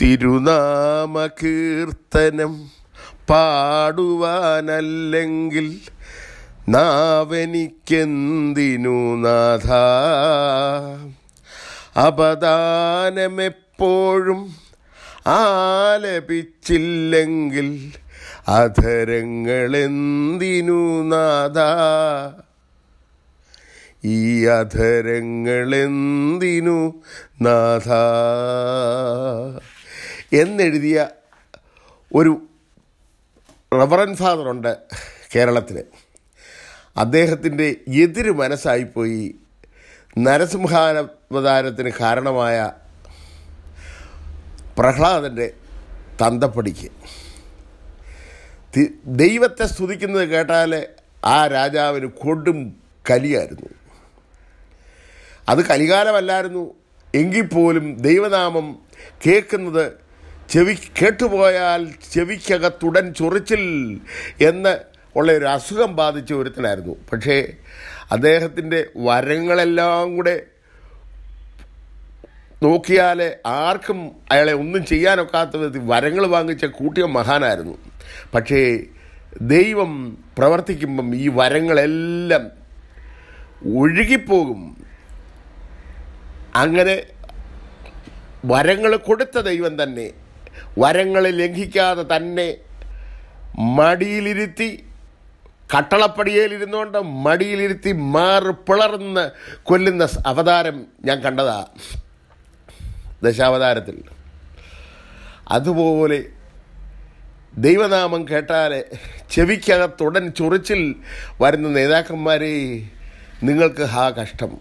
തിരുനാമകീർത്തനം പാടുവാനല്ലെങ്കിൽ നാവെനിക്കെന്തിനു നാഥ അപദാനമെപ്പോഴും ആലപിച്ചില്ലെങ്കിൽ അധരങ്ങളെന്തിനു നാഥ ഈ അധരങ്ങളെന്തിനു നാഥ എന്നെഴുതിയ ഒരു റവറൻ ഫാദറുണ്ട് കേരളത്തിൽ അദ്ദേഹത്തിൻ്റെ എതിര് മനസ്സായിപ്പോയി നരസിംഹാനവതാരത്തിന് കാരണമായ പ്രഹ്ലാദൻ്റെ തന്തപ്പടിക്ക് ദൈവത്തെ സ്തുതിക്കുന്നത് കേട്ടാൽ ആ രാജാവിന് കൊടും കലിയായിരുന്നു അത് കലികാലമല്ലായിരുന്നു എങ്കിൽ പോലും ദൈവനാമം കേൾക്കുന്നത് ചെവി കേട്ടുപോയാൽ ചെവിക്കകത്തുടൻ ചൊറിച്ചിൽ എന്ന് ഉള്ള ഒരു അസുഖം ബാധിച്ച ഒരുത്തനായിരുന്നു പക്ഷേ അദ്ദേഹത്തിൻ്റെ വരങ്ങളെല്ലാം കൂടെ നോക്കിയാൽ ആർക്കും അയാളെ ഒന്നും ചെയ്യാനൊക്കാത്ത വിധത്തിൽ വരങ്ങൾ വാങ്ങിച്ച കൂട്ടിയ മഹാനായിരുന്നു പക്ഷേ ദൈവം പ്രവർത്തിക്കുമ്പം ഈ വരങ്ങളെല്ലാം ഒഴുകിപ്പോകും അങ്ങനെ വരങ്ങൾ കൊടുത്ത ദൈവം തന്നെ വരങ്ങളെ ലംഘിക്കാതെ തന്നെ മടിയിലിരുത്തി കട്ടളപ്പടിയേലിരുന്നുകൊണ്ട് മടിയിലിരുത്തി മാറി പിളർന്ന് കൊല്ലുന്ന അവതാരം ഞാൻ കണ്ടതാ ദശാവതാരത്തിൽ അതുപോലെ ദൈവനാമം കേട്ടാൽ ചെവിക്കകത്തുടൻ ചൊറിച്ചിൽ വരുന്ന നേതാക്കന്മാരെ നിങ്ങൾക്ക് ഹാ കഷ്ടം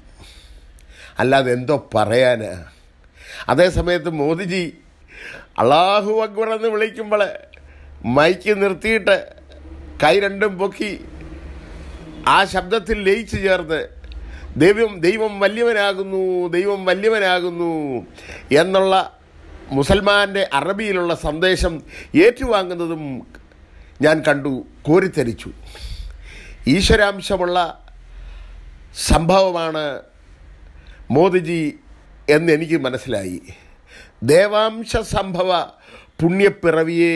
അല്ലാതെ എന്തോ പറയാനാ അതേസമയത്ത് മോദിജി അള്ളാഹു അക്ബർ എന്ന് വിളിക്കുമ്പോൾ മൈക്ക് നിർത്തിയിട്ട് കൈ രണ്ടും പൊക്കി ആ ശബ്ദത്തിൽ ലയിച്ചു ചേർന്ന് ദൈവം ദൈവം വല്യവനാകുന്നു ദൈവം വല്യവനാകുന്നു എന്നുള്ള മുസൽമാൻ്റെ അറബിയിലുള്ള സന്ദേശം ഏറ്റുവാങ്ങുന്നതും ഞാൻ കണ്ടു കോരിത്തരിച്ചു ഈശ്വരാംശമുള്ള സംഭവമാണ് മോദിജി എന്നെനിക്ക് മനസ്സിലായി ദേവാംശ സംഭവ പുണ്യപ്പിറവിയെ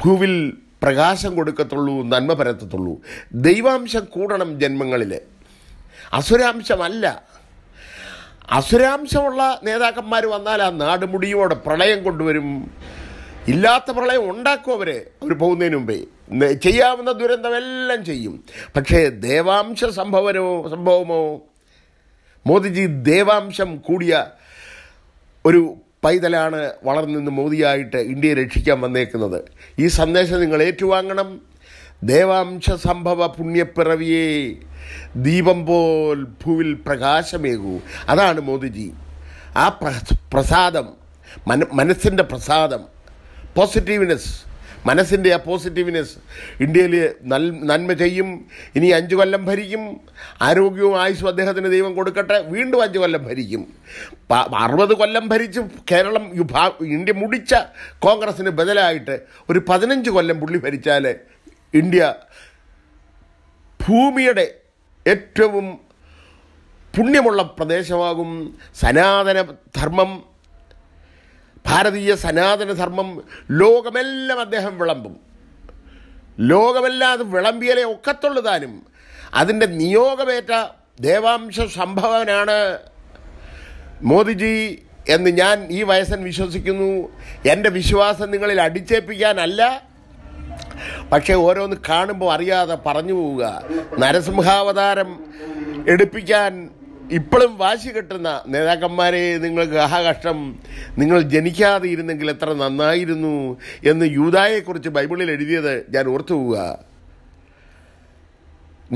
ഭൂവിൽ പ്രകാശം കൊടുക്കത്തുള്ളൂ നന്മ പരത്തത്തുള്ളൂ ദൈവാംശം കൂടണം ജന്മങ്ങളിൽ അസുരാംശമല്ല അസുരാംശമുള്ള നേതാക്കന്മാർ വന്നാൽ ആ നാട് മുടിയോടെ പ്രളയം കൊണ്ടുവരും ഇല്ലാത്ത പ്രളയം ഉണ്ടാക്കും അവരെ അവർ പോകുന്നതിന് മുമ്പേ ചെയ്യാവുന്ന ദുരന്തമെല്ലാം ചെയ്യും പക്ഷേ ദേവാംശ സംഭവനോ സംഭവമോ മോദിജി ദേവാംശം കൂടിയ ഒരു പൈതലാണ് വളർന്നു മോദിയായിട്ട് ഇന്ത്യയെ രക്ഷിക്കാൻ വന്നേക്കുന്നത് ഈ സന്ദേശം നിങ്ങൾ ഏറ്റുവാങ്ങണം ദേവാംശ സംഭവ പുണ്യപ്പിറവിയെ ദീപം പോൽ ഭൂവിൽ പ്രകാശമേകൂ അതാണ് മോദിജി ആ പ്രസാദം മന മനസ്സിൻ്റെ പ്രസാദം പോസിറ്റീവ്നെസ് മനസ്സിൻ്റെ ആ പോസിറ്റീവ്നെസ് ഇന്ത്യയിൽ നന്മ ചെയ്യും ഇനി അഞ്ച് കൊല്ലം ഭരിക്കും ആരോഗ്യവും ആയുസ്സും അദ്ദേഹത്തിന് ദൈവം കൊടുക്കട്ടെ വീണ്ടും അഞ്ച് കൊല്ലം ഭരിക്കും അറുപത് കൊല്ലം ഭരിച്ച് കേരളം ഇന്ത്യ മുടിച്ച കോൺഗ്രസ്സിന് ബദലായിട്ട് ഒരു പതിനഞ്ച് കൊല്ലം പുള്ളി ഭരിച്ചാൽ ഇന്ത്യ ഭൂമിയുടെ ഏറ്റവും പുണ്യമുള്ള പ്രദേശമാകും സനാതന ധർമ്മം ഭാരതീയ സനാതന ധർമ്മം ലോകമെല്ലാം അദ്ദേഹം വിളമ്പും ലോകമെല്ലാം അത് വിളമ്പിയാലേ ഒക്കത്തുള്ളതാനും അതിൻ്റെ നിയോഗമേറ്റ ദേവാംശ സംഭവനാണ് മോദിജി എന്ന് ഞാൻ ഈ വയസ്സൻ വിശ്വസിക്കുന്നു എൻ്റെ വിശ്വാസം നിങ്ങളിൽ അടിച്ചേൽപ്പിക്കാനല്ല പക്ഷേ ഓരോന്ന് കാണുമ്പോൾ അറിയാതെ പറഞ്ഞു പോവുക നരസിംഹാവതാരം എടുപ്പിക്കാൻ ഇപ്പോഴും വാശി കെട്ടുന്ന നേതാക്കന്മാരെ നിങ്ങൾക്ക് ആഹാകഷ്ടം നിങ്ങൾ ജനിക്കാതെ ഇരുന്നെങ്കിൽ എത്ര നന്നായിരുന്നു എന്ന് യൂതായെക്കുറിച്ച് ബൈബിളിൽ എഴുതിയത് ഞാൻ ഓർത്തു പോവുക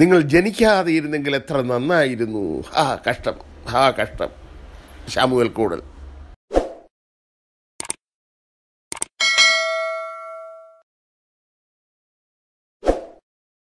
നിങ്ങൾ ജനിക്കാതെ ഇരുന്നെങ്കിൽ എത്ര നന്നായിരുന്നു ആ കഷ്ടം ആ കഷ്ടം ശാമുവൽ കൂടൽ